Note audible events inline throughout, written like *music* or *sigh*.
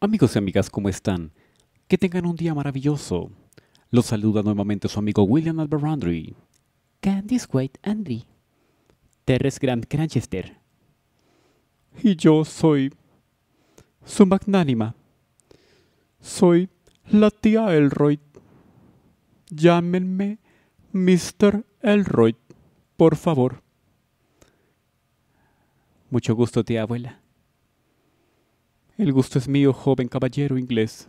Amigos y amigas, ¿cómo están? Que tengan un día maravilloso. Los saluda nuevamente su amigo William Albert Candice White Andry. Terrence Grant Cranchester. Y yo soy su magnánima. Soy la tía Elroy. Llámenme Mr. Elroy, por favor. Mucho gusto, tía abuela. El gusto es mío, joven caballero inglés.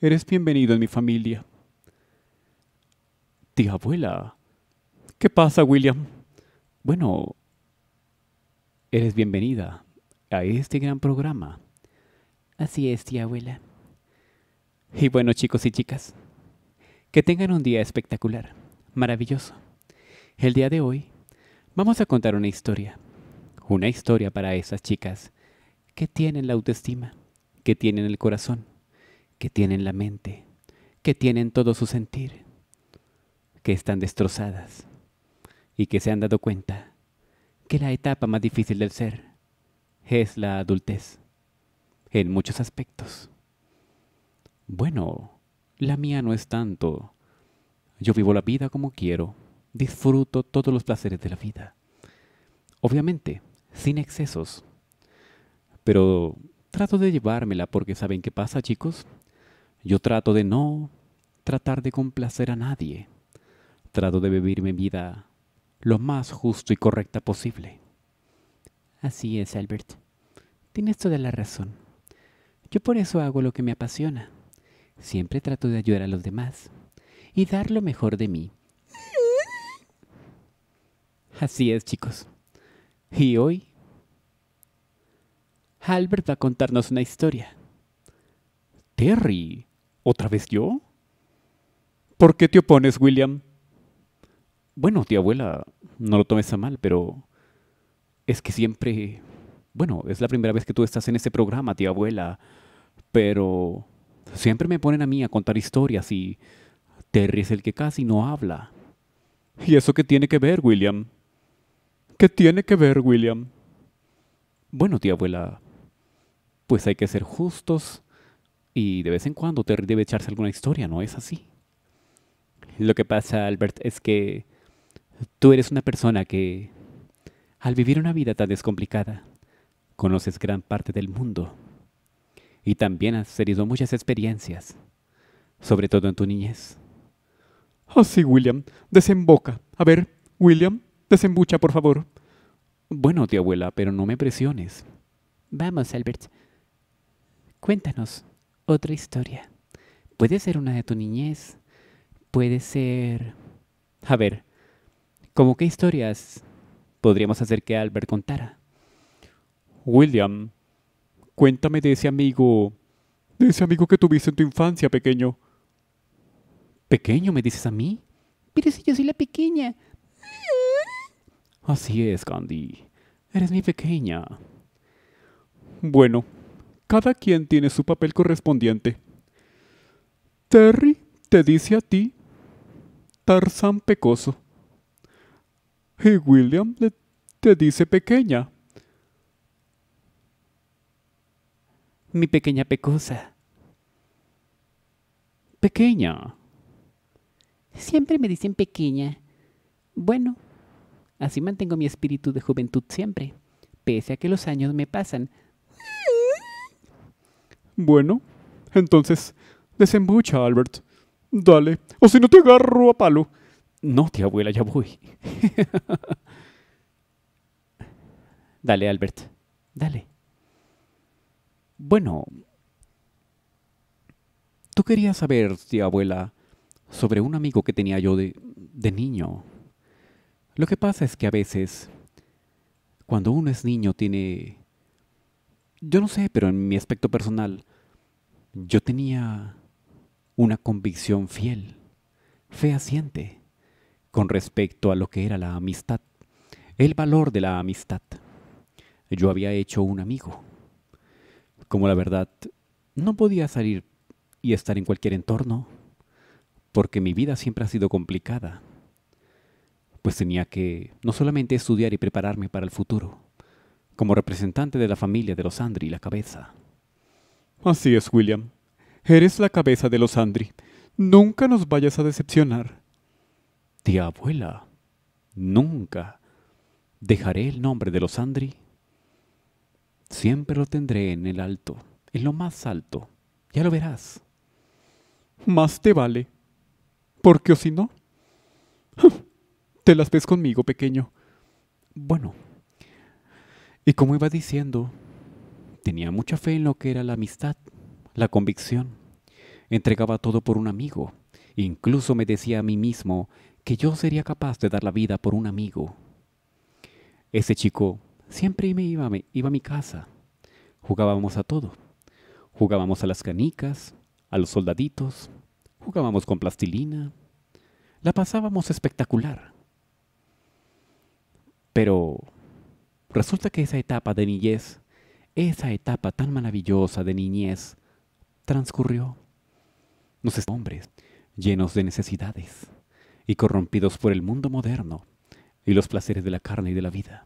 Eres bienvenido en mi familia. Tía abuela. ¿Qué pasa, William? Bueno, eres bienvenida a este gran programa. Así es, tía abuela. Y bueno, chicos y chicas, que tengan un día espectacular, maravilloso. El día de hoy vamos a contar una historia. Una historia para esas chicas que tienen la autoestima, que tienen el corazón, que tienen la mente, que tienen todo su sentir, que están destrozadas y que se han dado cuenta que la etapa más difícil del ser es la adultez, en muchos aspectos. Bueno, la mía no es tanto. Yo vivo la vida como quiero, disfruto todos los placeres de la vida. Obviamente, sin excesos, pero trato de llevármela porque ¿saben qué pasa, chicos? Yo trato de no tratar de complacer a nadie. Trato de vivir mi vida lo más justo y correcta posible. Así es, Albert. Tienes toda la razón. Yo por eso hago lo que me apasiona. Siempre trato de ayudar a los demás y dar lo mejor de mí. Así es, chicos. Y hoy Albert va a contarnos una historia. Terry, ¿otra vez yo? ¿Por qué te opones, William? Bueno, tía abuela, no lo tomes a mal, pero es que siempre... Bueno, es la primera vez que tú estás en este programa, tía abuela, pero siempre me ponen a mí a contar historias y Terry es el que casi no habla. ¿Y eso qué tiene que ver, William? ¿Qué tiene que ver, William? Bueno, tía abuela, pues hay que ser justos y de vez en cuando te debe echarse alguna historia, ¿no es así? Lo que pasa, Albert, es que tú eres una persona que, al vivir una vida tan descomplicada, conoces gran parte del mundo y también has tenido muchas experiencias, sobre todo en tu niñez. Oh, sí, William, desemboca. A ver, William, desembucha, por favor. Bueno, tía abuela, pero no me presiones. Vamos, Albert. Cuéntanos otra historia. Puede ser una de tu niñez, puede ser... A ver, ¿cómo qué historias podríamos hacer que Albert contara? William, cuéntame de ese amigo, de ese amigo que tuviste en tu infancia, pequeño. ¿Pequeño, me dices a mí? Pero si yo soy la pequeña. Así es, Candy. Eres mi pequeña. Bueno, cada quien tiene su papel correspondiente. Terry te dice a ti, Tarzán Pecoso. Y William te dice pequeña. Mi pequeña pecosa. Pequeña. Siempre me dicen pequeña. Bueno, así mantengo mi espíritu de juventud siempre, pese a que los años me pasan, bueno, entonces, desembucha, Albert. Dale, o si no te agarro a palo. No, tía abuela, ya voy. *laughs* dale, Albert, dale. Bueno, tú querías saber, tía abuela, sobre un amigo que tenía yo de, de niño. Lo que pasa es que a veces, cuando uno es niño, tiene... Yo no sé, pero en mi aspecto personal, yo tenía una convicción fiel, fehaciente, con respecto a lo que era la amistad, el valor de la amistad. Yo había hecho un amigo. Como la verdad, no podía salir y estar en cualquier entorno, porque mi vida siempre ha sido complicada, pues tenía que no solamente estudiar y prepararme para el futuro, como representante de la familia de los Andri, la cabeza, Así es, William. Eres la cabeza de los Andri. Nunca nos vayas a decepcionar. Tía abuela, nunca dejaré el nombre de los Andri. Siempre lo tendré en el alto, en lo más alto. Ya lo verás. Más te vale. Porque o si no... *laughs* Te las ves conmigo, pequeño. Bueno. Y como iba diciendo, Tenía mucha fe en lo que era la amistad, la convicción. Entregaba todo por un amigo. Incluso me decía a mí mismo que yo sería capaz de dar la vida por un amigo. Ese chico siempre me iba, iba a mi casa. Jugábamos a todo. Jugábamos a las canicas, a los soldaditos, jugábamos con plastilina. La pasábamos espectacular. Pero resulta que esa etapa de niñez esa etapa tan maravillosa de niñez transcurrió. Nos hombres llenos de necesidades y corrompidos por el mundo moderno y los placeres de la carne y de la vida.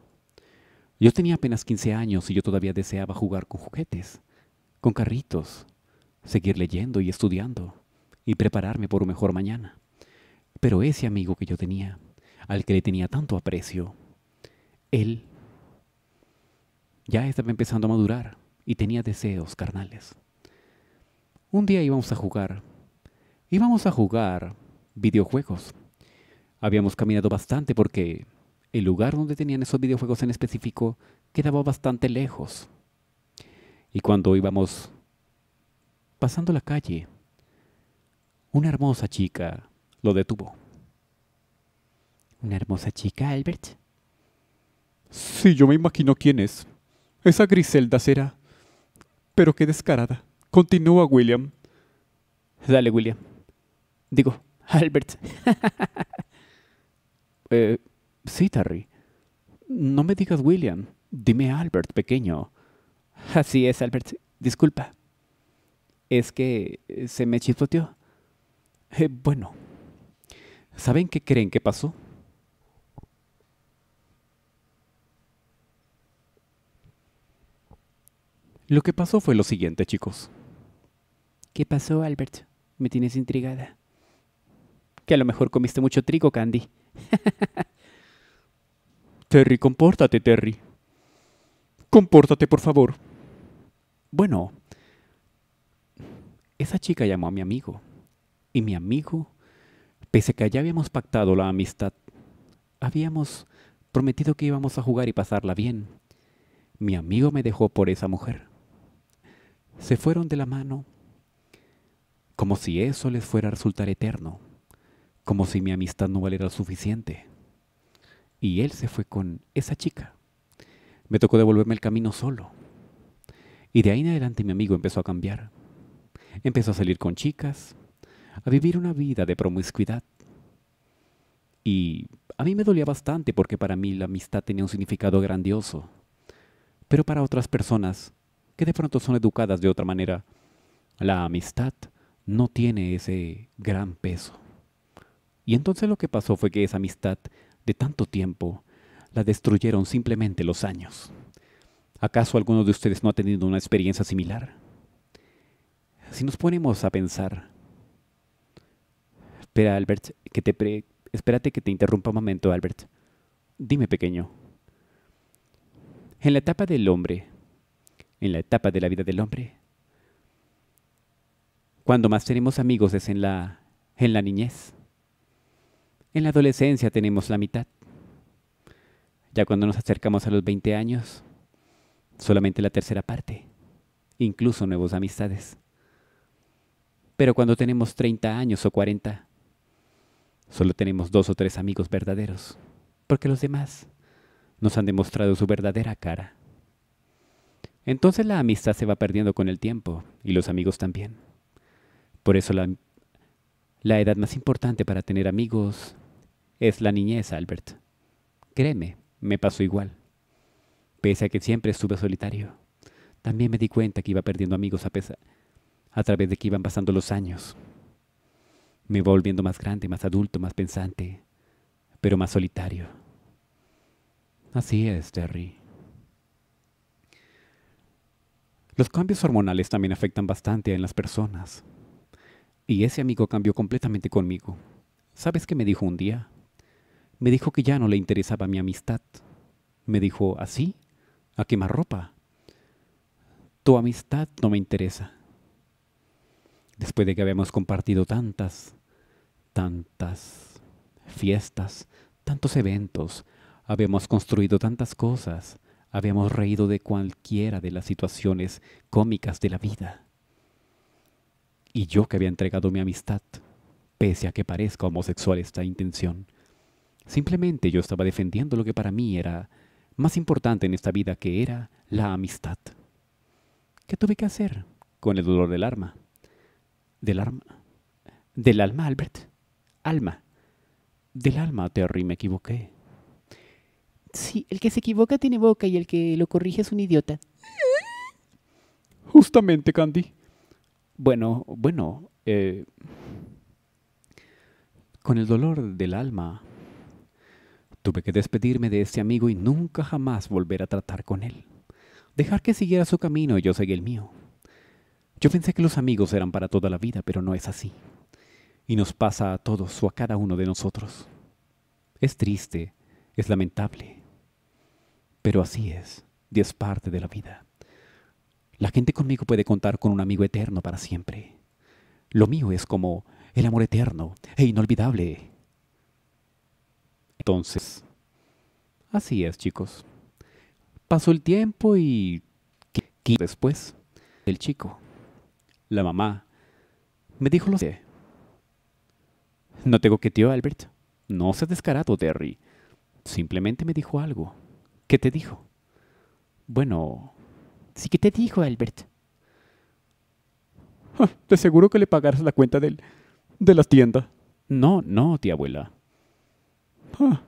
Yo tenía apenas 15 años y yo todavía deseaba jugar con juguetes, con carritos, seguir leyendo y estudiando y prepararme por un mejor mañana. Pero ese amigo que yo tenía, al que le tenía tanto aprecio, él ya estaba empezando a madurar y tenía deseos carnales. Un día íbamos a jugar. Íbamos a jugar videojuegos. Habíamos caminado bastante porque el lugar donde tenían esos videojuegos en específico quedaba bastante lejos. Y cuando íbamos pasando la calle, una hermosa chica lo detuvo. ¿Una hermosa chica, Albert? Sí, yo me imagino quién es. Esa Griselda será. Pero qué descarada. Continúa William. Dale, William. Digo, Albert. *laughs* Eh, sí, Terry. No me digas William. Dime Albert, pequeño. Así es, Albert. Disculpa. Es que eh, se me chispoteó. Eh, bueno. ¿Saben qué creen que pasó? Lo que pasó fue lo siguiente, chicos. ¿Qué pasó, Albert? Me tienes intrigada. Que a lo mejor comiste mucho trigo, Candy. *laughs* Terry, compórtate, Terry. Compórtate, por favor. Bueno, esa chica llamó a mi amigo. Y mi amigo, pese a que ya habíamos pactado la amistad, habíamos prometido que íbamos a jugar y pasarla bien. Mi amigo me dejó por esa mujer se fueron de la mano, como si eso les fuera a resultar eterno, como si mi amistad no valiera lo suficiente. Y él se fue con esa chica. Me tocó devolverme el camino solo. Y de ahí en adelante mi amigo empezó a cambiar. Empezó a salir con chicas, a vivir una vida de promiscuidad. Y a mí me dolía bastante porque para mí la amistad tenía un significado grandioso. Pero para otras personas que de pronto son educadas de otra manera. La amistad no tiene ese gran peso. Y entonces lo que pasó fue que esa amistad de tanto tiempo la destruyeron simplemente los años. ¿Acaso alguno de ustedes no ha tenido una experiencia similar? Si nos ponemos a pensar, espera Albert, que te espérate que te interrumpa un momento Albert. Dime pequeño. En la etapa del hombre, en la etapa de la vida del hombre. Cuando más tenemos amigos es en la, en la niñez. En la adolescencia tenemos la mitad. Ya cuando nos acercamos a los 20 años, solamente la tercera parte, incluso nuevas amistades. Pero cuando tenemos 30 años o 40, solo tenemos dos o tres amigos verdaderos, porque los demás nos han demostrado su verdadera cara. Entonces la amistad se va perdiendo con el tiempo y los amigos también. Por eso la, edad más importante para tener amigos es la niñez, Albert. Créeme, me pasó igual. Pese a que siempre estuve solitario, también me di cuenta que iba perdiendo amigos a, a través de que iban pasando los años. Me iba volviendo más grande, más adulto, más pensante, pero más solitario. Así es, Terry. Los cambios hormonales también afectan bastante en las personas. Y ese amigo cambió completamente conmigo. ¿Sabes qué me dijo un día? Me dijo que ya no le interesaba mi amistad. Me dijo, ¿así? ¿A quemarropa. ropa? Tu amistad no me interesa. Después de que habíamos compartido tantas, tantas fiestas, tantos eventos, habíamos construido tantas cosas, habíamos reído de cualquiera de las situaciones cómicas de la vida. Y yo que había entregado mi amistad, pese a que parezca homosexual esta intención, simplemente yo estaba defendiendo lo que para mí era más importante en esta vida, que era la amistad. ¿Qué tuve que hacer con el dolor del alma? Del alma. Del alma, Albert. Alma. Del alma, Terry, me equivoqué. Sí, el que se equivoca tiene boca y el que lo corrige es un idiota. Justamente, Candy. Bueno, bueno, eh, con el dolor del alma, tuve que despedirme de este amigo y nunca jamás volver a tratar con él. Dejar que siguiera su camino y yo seguí el mío. Yo pensé que los amigos eran para toda la vida, pero no es así. Y nos pasa a todos o a cada uno de nosotros. Es triste, es lamentable, pero así es, y es parte de la vida. La gente conmigo puede contar con un amigo eterno para siempre. Lo mío es como el amor eterno e inolvidable. Entonces, así es, chicos. Pasó el tiempo y después, el chico, la mamá, me dijo lo que no tengo que tío Albert. No ha descarado, Terry. Simplemente me dijo algo. ¿Qué te dijo? Bueno, sí que te dijo, Albert. Ah, te seguro que le pagarás la cuenta de las tiendas. No, no, tía abuela. Ah.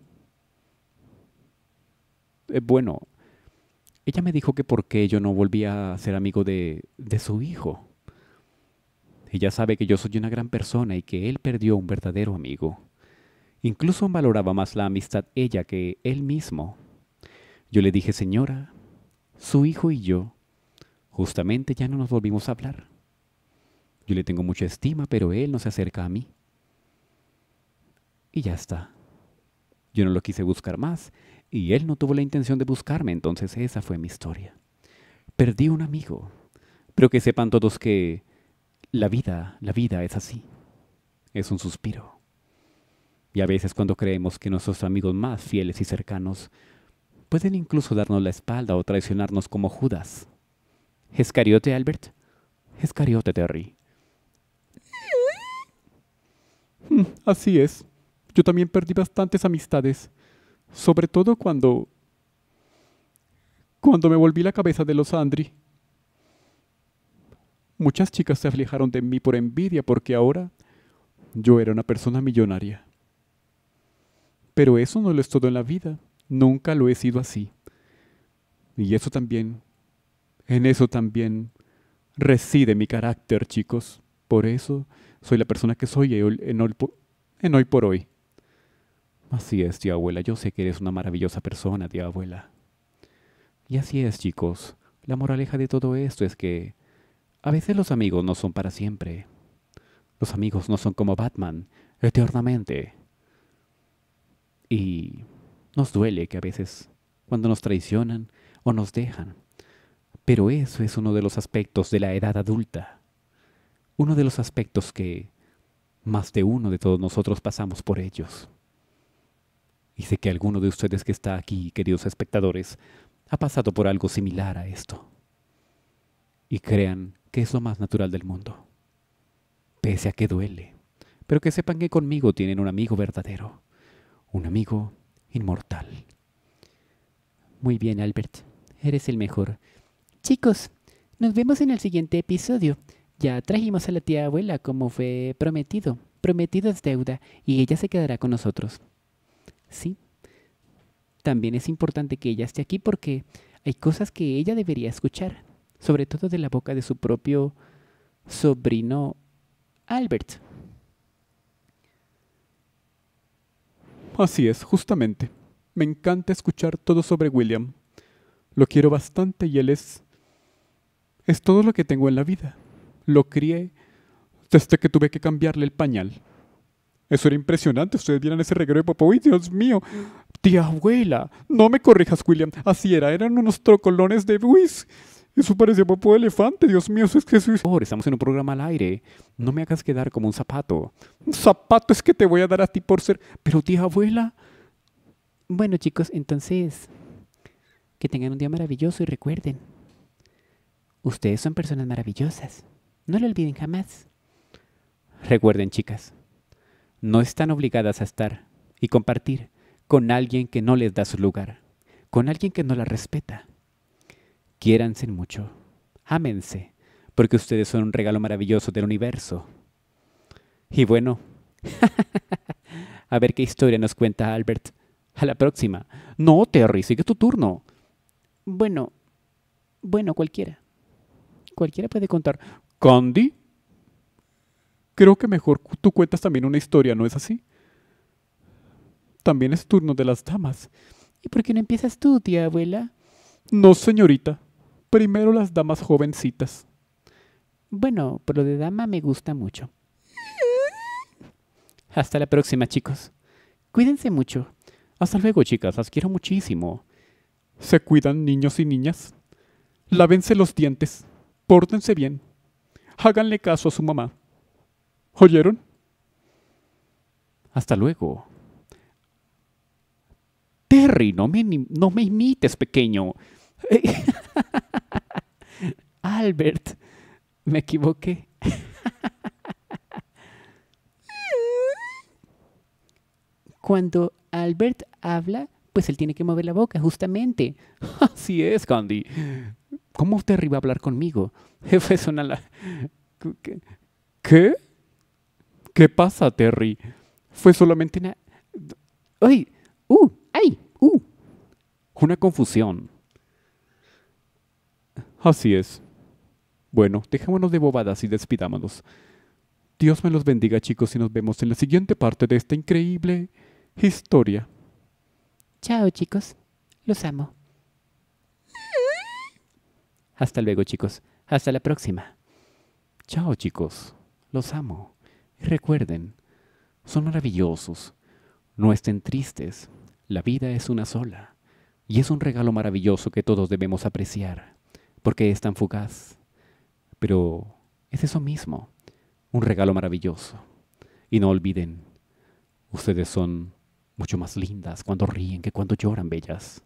Eh, bueno, ella me dijo que por qué yo no volvía a ser amigo de, de su hijo. Ella sabe que yo soy una gran persona y que él perdió un verdadero amigo. Incluso valoraba más la amistad ella que él mismo. Yo le dije, señora, su hijo y yo justamente ya no nos volvimos a hablar. Yo le tengo mucha estima, pero él no se acerca a mí. Y ya está. Yo no lo quise buscar más y él no tuvo la intención de buscarme, entonces esa fue mi historia. Perdí un amigo, pero que sepan todos que la vida, la vida es así. Es un suspiro. Y a veces cuando creemos que nuestros amigos más fieles y cercanos Pueden incluso darnos la espalda o traicionarnos como Judas. Escariote, Albert. Escariote, Terry. Mm, así es. Yo también perdí bastantes amistades. Sobre todo cuando... Cuando me volví la cabeza de los Andri. Muchas chicas se aflijaron de mí por envidia porque ahora yo era una persona millonaria. Pero eso no lo es todo en la vida. Nunca lo he sido así. Y eso también, en eso también reside mi carácter, chicos. Por eso soy la persona que soy en hoy, por, hoy hoy. Así es, tía abuela. Yo sé que eres una maravillosa persona, tía abuela. Y así es, chicos. La moraleja de todo esto es que a veces los amigos no son para siempre. Los amigos no son como Batman, eternamente. Y nos duele que a veces cuando nos traicionan o nos dejan, pero eso es uno de los aspectos de la edad adulta, uno de los aspectos que más de uno de todos nosotros pasamos por ellos. Y sé que alguno de ustedes que está aquí, queridos espectadores, ha pasado por algo similar a esto. Y crean que es lo más natural del mundo. Pese a que duele. Pero que sepan que conmigo tienen un amigo verdadero. Un amigo inmortal. Muy bien, Albert. Eres el mejor. Chicos, nos vemos en el siguiente episodio. Ya trajimos a la tía abuela como fue prometido. Prometido es deuda y ella se quedará con nosotros. Sí. También es importante que ella esté aquí porque hay cosas que ella debería escuchar, sobre todo de la boca de su propio sobrino Albert. Así es, justamente. Me encanta escuchar todo sobre William. Lo quiero bastante y él es... Es todo lo que tengo en la vida. Lo crié desde que tuve que cambiarle el pañal. Eso era impresionante. Ustedes vieron ese regalo de papá. Dios mío! Tía abuela, no me corrijas, William. Así era, eran unos trocolones de... whisky. Eso parecía papá de elefante, Dios mío, eso es que Por estamos en un programa al aire. No me hagas quedar como un zapato. Un zapato es que te voy a dar a ti por ser... Pero tía abuela... Bueno chicos, entonces... Que tengan un día maravilloso y recuerden... Ustedes son personas maravillosas. No lo olviden jamás. Recuerden chicas, no están obligadas a estar y compartir con alguien que no les da su lugar, con alguien que no la respeta Quiéranse mucho. Ámense, porque ustedes son un regalo maravilloso del universo. Y bueno, *laughs* a ver qué historia nos cuenta Albert. A la próxima. No, Terry, sigue tu turno. Bueno, bueno, cualquiera. Cualquiera puede contar. ¿Candy? Creo que mejor tú cuentas también una historia, ¿no es así? También es turno de las damas. ¿Y por qué no empiezas tú, tía abuela? No, señorita. Primero las damas jovencitas. Bueno, pero de dama me gusta mucho. Hasta la próxima, chicos. Cuídense mucho. Hasta luego, chicas. Las quiero muchísimo. Se cuidan, niños y niñas. Lávense los dientes. Pórtense bien. Háganle caso a su mamá. ¿Oyeron? Hasta luego. Terry, no me, no me imites, pequeño. *laughs* Albert, me equivoqué. Cuando Albert habla, pues él tiene que mover la boca, justamente. *laughs* Así es, Candy. ¿Cómo usted va a hablar conmigo? *laughs* Jefe, suena ¿Qué? ¿Qué pasa, Terry? Fue solamente una... ¡Ay! ¡Uh! ¡Ay! ¡Uh! Una confusión. Así es. Bueno, dejémonos de bobadas y despidámonos. Dios me los bendiga chicos y nos vemos en la siguiente parte de esta increíble historia. Chao chicos, los amo. Hasta luego chicos, hasta la próxima. Chao chicos, los amo. Y recuerden, son maravillosos, no estén tristes, la vida es una sola y es un regalo maravilloso que todos debemos apreciar, porque es tan fugaz pero es eso mismo, un regalo maravilloso. Y no olviden, ustedes son mucho más lindas cuando ríen que cuando lloran, bellas.